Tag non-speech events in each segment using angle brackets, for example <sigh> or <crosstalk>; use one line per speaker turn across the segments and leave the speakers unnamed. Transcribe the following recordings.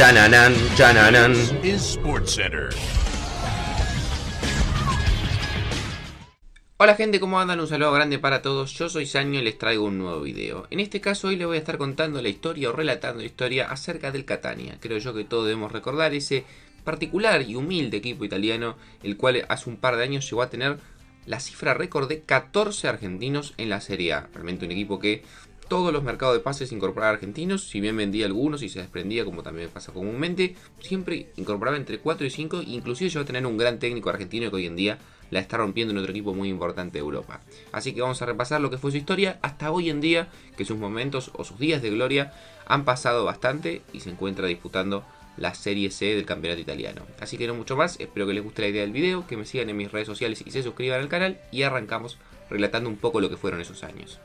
Chananan, chananan. Hola gente, ¿cómo andan? Un saludo grande para todos. Yo soy Sanyo y les traigo un nuevo video. En este caso hoy les voy a estar contando la historia o relatando la historia acerca del Catania. Creo yo que todos debemos recordar ese particular y humilde equipo italiano, el cual hace un par de años llegó a tener la cifra récord de 14 argentinos en la Serie A. Realmente un equipo que todos los mercados de pases incorporaba argentinos, si bien vendía algunos y se desprendía como también pasa comúnmente, siempre incorporaba entre 4 y 5, inclusive va a tener un gran técnico argentino que hoy en día la está rompiendo en otro equipo muy importante de Europa. Así que vamos a repasar lo que fue su historia hasta hoy en día, que sus momentos o sus días de gloria han pasado bastante y se encuentra disputando la Serie C del campeonato italiano. Así que no mucho más, espero que les guste la idea del video, que me sigan en mis redes sociales y se suscriban al canal y arrancamos relatando un poco lo que fueron esos años.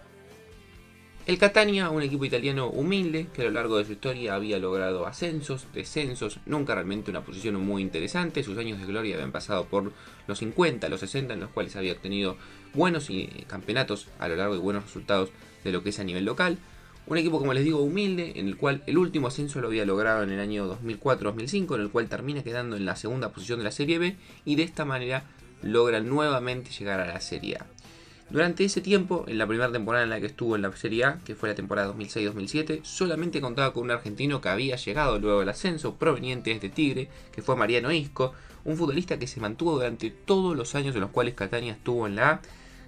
El Catania, un equipo italiano humilde que a lo largo de su historia había logrado ascensos, descensos, nunca realmente una posición muy interesante, sus años de gloria habían pasado por los 50, los 60, en los cuales había obtenido buenos eh, campeonatos a lo largo y buenos resultados de lo que es a nivel local. Un equipo, como les digo, humilde, en el cual el último ascenso lo había logrado en el año 2004-2005, en el cual termina quedando en la segunda posición de la Serie B y de esta manera logra nuevamente llegar a la Serie A. Durante ese tiempo, en la primera temporada en la que estuvo en la Serie A, que fue la temporada 2006-2007, solamente contaba con un argentino que había llegado luego del ascenso, proveniente de Tigre, que fue Mariano Isco, un futbolista que se mantuvo durante todos los años en los cuales Catania estuvo en la A.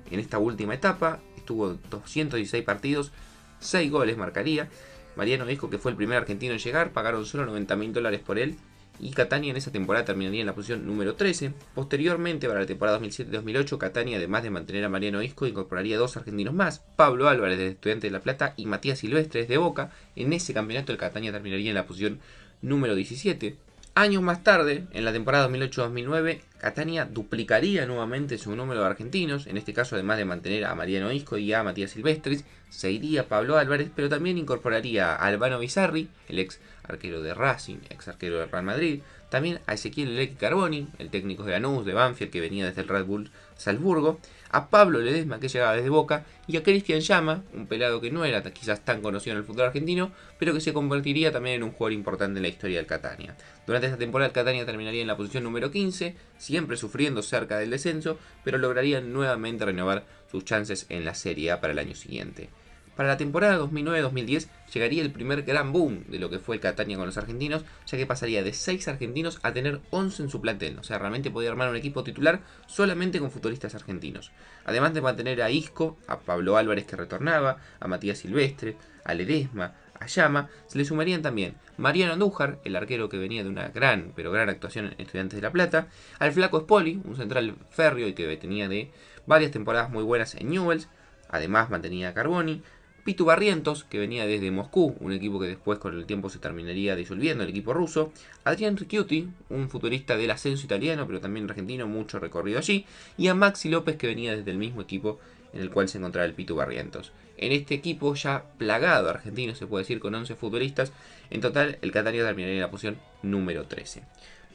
En esta última etapa, estuvo 216 partidos, 6 goles marcaría. Mariano Isco, que fue el primer argentino en llegar, pagaron solo 90 mil dólares por él y Catania en esa temporada terminaría en la posición número 13. Posteriormente, para la temporada 2007-2008, Catania, además de mantener a Mariano Isco, incorporaría dos argentinos más, Pablo Álvarez de Estudiante de La Plata y Matías Silvestres de Boca. En ese campeonato el Catania terminaría en la posición número 17. Años más tarde, en la temporada 2008-2009, Catania duplicaría nuevamente su número de argentinos, en este caso además de mantener a Mariano Isco y a Matías Silvestris, se iría Pablo Álvarez, pero también incorporaría a Albano Bizarri, el ex arquero de Racing, ex arquero de Real Madrid, también a Ezequiel Leque Carboni, el técnico de Lanús, de Banfield, que venía desde el Red Bull Salzburgo, a Pablo Ledesma que llegaba desde Boca y a Cristian Llama, un pelado que no era quizás tan conocido en el fútbol argentino, pero que se convertiría también en un jugador importante en la historia del Catania. Durante esta temporada el Catania terminaría en la posición número 15, siempre sufriendo cerca del descenso, pero lograría nuevamente renovar sus chances en la Serie A para el año siguiente. Para la temporada 2009-2010 llegaría el primer gran boom de lo que fue el Catania con los argentinos, ya que pasaría de 6 argentinos a tener 11 en su plantel, o sea, realmente podía armar un equipo titular solamente con futbolistas argentinos. Además de mantener a Isco, a Pablo Álvarez que retornaba, a Matías Silvestre, a Ledesma, a Llama, se le sumarían también Mariano Andújar, el arquero que venía de una gran, pero gran actuación en Estudiantes de La Plata, al flaco Spoli, un central férreo y que tenía de varias temporadas muy buenas en Newells, además mantenía a Carboni, Pitu Barrientos, que venía desde Moscú, un equipo que después con el tiempo se terminaría disolviendo, el equipo ruso. Adrián Ricciuti, un futurista del ascenso italiano, pero también argentino, mucho recorrido allí. Y a Maxi López, que venía desde el mismo equipo en el cual se encontraba el Pitu Barrientos. En este equipo ya plagado argentino, se puede decir, con 11 futbolistas, en total el Catania terminaría en la posición número 13.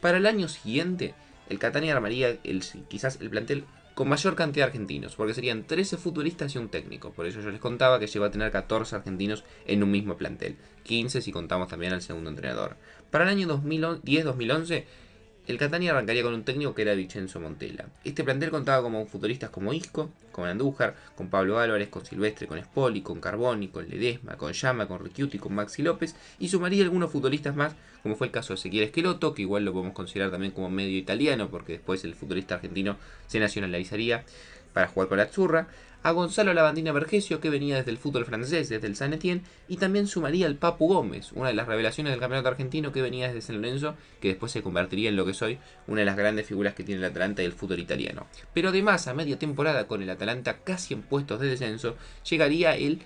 Para el año siguiente, el Catania armaría el, quizás el plantel con mayor cantidad de argentinos, porque serían 13 futuristas y un técnico. Por eso yo les contaba que iba a tener 14 argentinos en un mismo plantel, 15 si contamos también al segundo entrenador. Para el año 2010-2011 el Catania arrancaría con un técnico que era Vincenzo Montella. Este plantel contaba con futbolistas como Isco, con Andújar, con Pablo Álvarez, con Silvestre, con Spoli, con Carboni, con Ledesma, con Llama, con Ricciuti, con Maxi López y sumaría algunos futbolistas más, como fue el caso de Ezequiel Esqueloto, que igual lo podemos considerar también como medio italiano, porque después el futbolista argentino se nacionalizaría para jugar con la Azzurra a Gonzalo Lavandina Vergesio, que venía desde el fútbol francés, desde el San Etienne, y también sumaría al Papu Gómez, una de las revelaciones del campeonato argentino que venía desde San Lorenzo, que después se convertiría en lo que soy, una de las grandes figuras que tiene el Atalanta y el fútbol italiano. Pero además, a media temporada con el Atalanta casi en puestos de descenso, llegaría el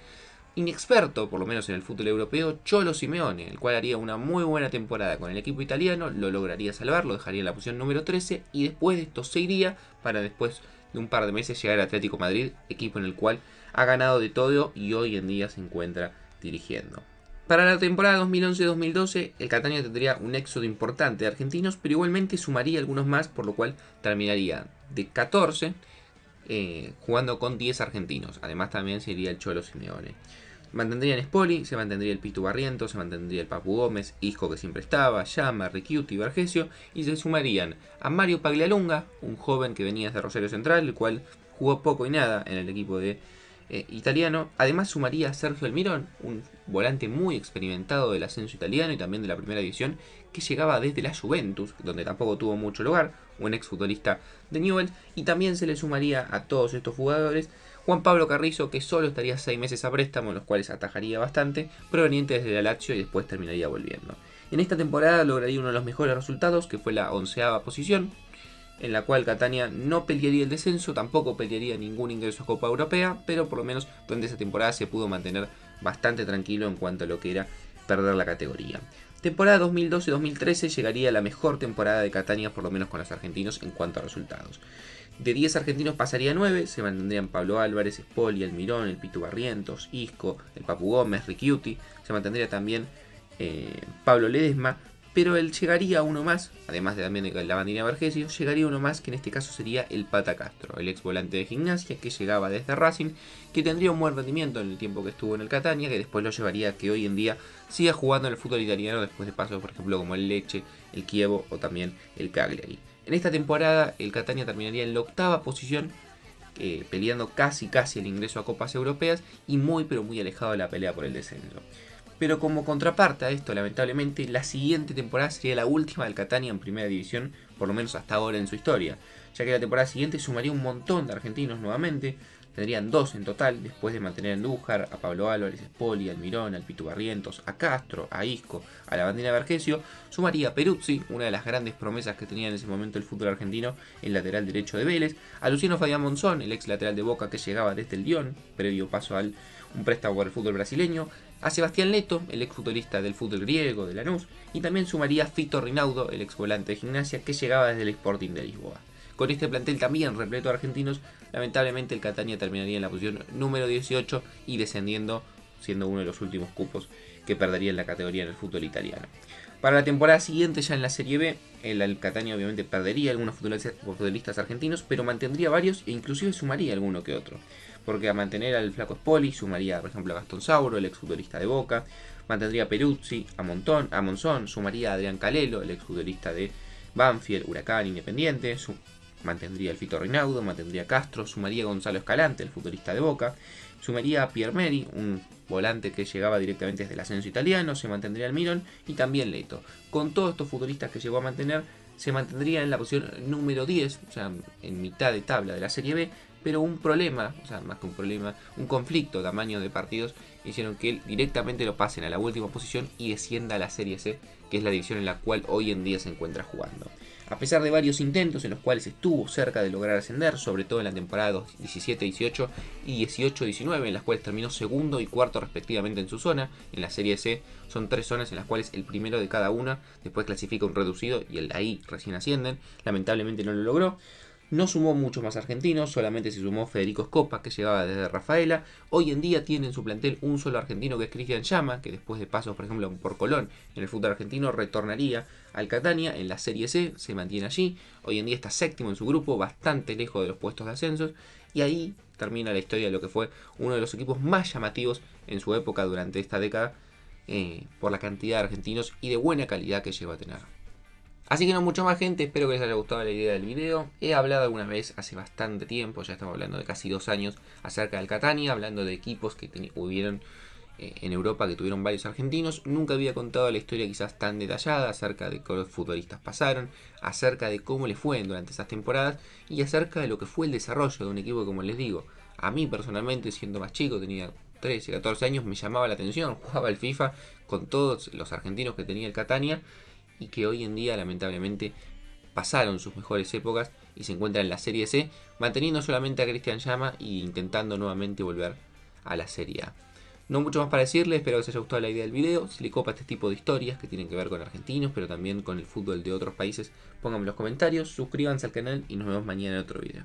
inexperto, por lo menos en el fútbol europeo, Cholo Simeone, el cual haría una muy buena temporada con el equipo italiano, lo lograría salvar, lo dejaría en la posición número 13 y después de esto se iría para después un par de meses llegar al Atlético Madrid, equipo en el cual ha ganado de todo y hoy en día se encuentra dirigiendo. Para la temporada 2011-2012, el Catania tendría un éxodo importante de argentinos, pero igualmente sumaría algunos más, por lo cual terminaría de 14 eh, jugando con 10 argentinos. Además también sería el Cholo Simeone. Mantendrían Spoli, se mantendría el Pitu Barriento, se mantendría el Papu Gómez, hijo que siempre estaba, Llama, y Vergesio, y se sumarían a Mario Paglialunga, un joven que venía desde Rosario Central, el cual jugó poco y nada en el equipo de eh, italiano. Además sumaría a Sergio Almirón, un volante muy experimentado del ascenso italiano y también de la primera división, que llegaba desde la Juventus, donde tampoco tuvo mucho lugar, un exfutbolista de Newell y también se le sumaría a todos estos jugadores Juan Pablo Carrizo, que solo estaría seis meses a préstamo, los cuales atajaría bastante, proveniente desde la Lazio y después terminaría volviendo. En esta temporada lograría uno de los mejores resultados, que fue la onceava posición, en la cual Catania no pelearía el descenso, tampoco pelearía ningún ingreso a Copa Europea, pero por lo menos durante esa temporada se pudo mantener bastante tranquilo en cuanto a lo que era perder la categoría. Temporada 2012-2013 llegaría la mejor temporada de Catania, por lo menos con los argentinos, en cuanto a resultados. De 10 argentinos pasaría 9, se mantendrían Pablo Álvarez, Spoli, Almirón, el Pitu Barrientos, Isco, el Papu Gómez, Riquiuti, se mantendría también eh, Pablo Ledesma, pero él llegaría uno más, además de también la bandera Bergesio, llegaría uno más que en este caso sería el Pata Castro, el ex volante de gimnasia que llegaba desde Racing, que tendría un buen rendimiento en el tiempo que estuvo en el Catania, que después lo llevaría a que hoy en día siga jugando en el fútbol italiano después de pasos, por ejemplo, como el Leche, el Kievo o también el Cagliari. En esta temporada el Catania terminaría en la octava posición, eh, peleando casi casi el ingreso a copas europeas y muy pero muy alejado de la pelea por el descenso. Pero como contraparte a esto, lamentablemente, la siguiente temporada sería la última del Catania en primera división, por lo menos hasta ahora en su historia, ya que la temporada siguiente sumaría un montón de argentinos nuevamente, Tendrían dos en total, después de mantener a Andújar, a Pablo Álvarez, Spoli, Mirón, al Pitu Barrientos, a Castro, a Isco, a la bandera Vergesio, sumaría a Peruzzi, una de las grandes promesas que tenía en ese momento el fútbol argentino, el lateral derecho de Vélez, a Luciano Fabián Monzón, el ex lateral de Boca que llegaba desde el Lyon, previo paso al un préstamo para el fútbol brasileño, a Sebastián Leto, el ex futbolista del fútbol griego de Lanús, y también sumaría a Fito Rinaudo, el ex volante de gimnasia que llegaba desde el Sporting de Lisboa. Con este plantel también repleto de argentinos, lamentablemente el Catania terminaría en la posición número 18 y descendiendo, siendo uno de los últimos cupos que perdería en la categoría en el fútbol italiano. Para la temporada siguiente, ya en la Serie B, el, Catania obviamente perdería algunos futbolistas argentinos, pero mantendría varios e inclusive sumaría alguno que otro. Porque a mantener al flaco Spoli sumaría, por ejemplo, a Gastón Sauro, el exfutbolista de Boca, mantendría a Peruzzi, a, Montón, a Monzón, sumaría a Adrián Calelo, el exfutbolista de Banfield, Huracán, Independiente, Mantendría el Fito Reinaudo, mantendría a Castro, sumaría a Gonzalo Escalante, el futbolista de Boca, sumaría a Meri, un volante que llegaba directamente desde el ascenso italiano, se mantendría el Miron y también Leto. Con todos estos futbolistas que llegó a mantener, se mantendría en la posición número 10, o sea, en mitad de tabla de la Serie B, pero un problema, o sea, más que un problema, un conflicto tamaño de partidos, hicieron que él directamente lo pasen a la última posición y descienda a la Serie C, que es la división en la cual hoy en día se encuentra jugando. A pesar de varios intentos en los cuales estuvo cerca de lograr ascender, sobre todo en la temporada 17-18 y 18-19, en las cuales terminó segundo y cuarto respectivamente en su zona, en la Serie C son tres zonas en las cuales el primero de cada una después clasifica un reducido y el de ahí recién ascienden, lamentablemente no lo logró. No sumó muchos más argentinos, solamente se sumó Federico Scopa, que llegaba desde Rafaela. Hoy en día tiene en su plantel un solo argentino, que es Cristian Llama, que después de pasos, por ejemplo, por Colón en el fútbol argentino, retornaría al Catania en la Serie C, se mantiene allí. Hoy en día está séptimo en su grupo, bastante lejos de los puestos de ascensos. Y ahí termina la historia de lo que fue uno de los equipos más llamativos en su época durante esta década, eh, por la cantidad de argentinos y de buena calidad que llegó a tener. Así que no mucho más gente, espero que les haya gustado la idea del video. He hablado alguna vez hace bastante tiempo, ya estamos hablando de casi dos años, acerca del Catania, hablando de equipos que hubieron eh, en Europa, que tuvieron varios argentinos. Nunca había contado la historia quizás tan detallada acerca de cómo los futbolistas pasaron, acerca de cómo les fue durante esas temporadas y acerca de lo que fue el desarrollo de un equipo, como les digo. A mí personalmente, siendo más chico, tenía 13, 14 años, me llamaba la atención, <laughs> jugaba el FIFA con todos los argentinos que tenía el Catania y que hoy en día lamentablemente pasaron sus mejores épocas y se encuentran en la Serie C, manteniendo solamente a Cristian Llama e intentando nuevamente volver a la Serie A. No mucho más para decirles, espero que les haya gustado la idea del video. Si les copa este tipo de historias que tienen que ver con argentinos, pero también con el fútbol de otros países, pónganme en los comentarios, suscríbanse al canal y nos vemos mañana en otro video.